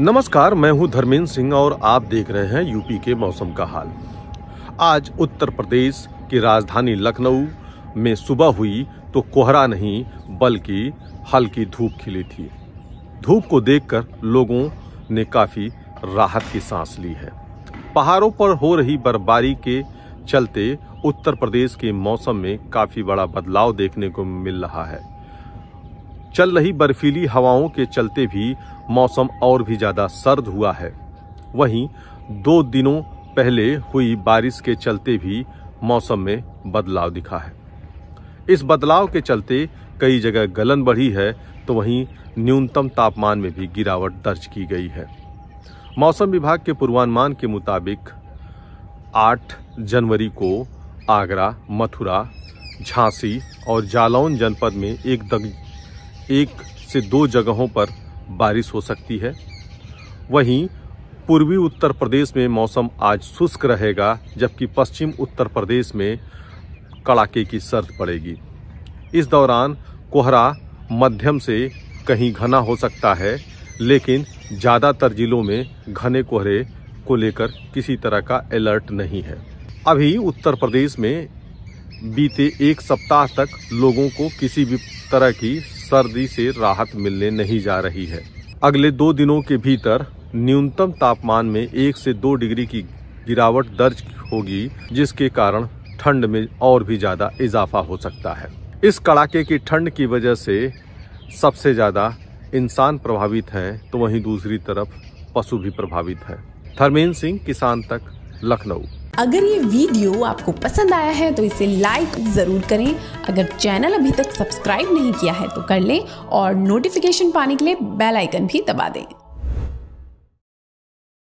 नमस्कार मैं हूं धर्मेंद्र सिंह और आप देख रहे हैं यूपी के मौसम का हाल आज उत्तर प्रदेश की राजधानी लखनऊ में सुबह हुई तो कोहरा नहीं बल्कि हल्की धूप खिली थी धूप को देखकर लोगों ने काफ़ी राहत की सांस ली है पहाड़ों पर हो रही बर्फबारी के चलते उत्तर प्रदेश के मौसम में काफ़ी बड़ा बदलाव देखने को मिल रहा है चल रही बर्फीली हवाओं के चलते भी मौसम और भी ज़्यादा सर्द हुआ है वहीं दो दिनों पहले हुई बारिश के चलते भी मौसम में बदलाव दिखा है इस बदलाव के चलते कई जगह गलन बढ़ी है तो वहीं न्यूनतम तापमान में भी गिरावट दर्ज की गई है मौसम विभाग के पूर्वानुमान के मुताबिक 8 जनवरी को आगरा मथुरा झांसी और जालौन जनपद में एक एक से दो जगहों पर बारिश हो सकती है वहीं पूर्वी उत्तर प्रदेश में मौसम आज शुष्क रहेगा जबकि पश्चिम उत्तर प्रदेश में कड़ाके की सर्द पड़ेगी इस दौरान कोहरा मध्यम से कहीं घना हो सकता है लेकिन ज़्यादातर जिलों में घने कोहरे को लेकर किसी तरह का अलर्ट नहीं है अभी उत्तर प्रदेश में बीते एक सप्ताह तक लोगों को किसी भी तरह की सर्दी से राहत मिलने नहीं जा रही है अगले दो दिनों के भीतर न्यूनतम तापमान में एक से दो डिग्री की गिरावट दर्ज होगी जिसके कारण ठंड में और भी ज़्यादा इजाफा हो सकता है इस कड़ाके की ठंड की वजह से सबसे ज़्यादा इंसान प्रभावित हैं तो वहीं दूसरी तरफ पशु भी प्रभावित हैं धर्मेंद्र सिंह किसान तक लखनऊ अगर ये वीडियो आपको पसंद आया है तो इसे लाइक ज़रूर करें अगर चैनल अभी तक सब्सक्राइब नहीं किया है तो कर लें और नोटिफिकेशन पाने के लिए बेल आइकन भी दबा दें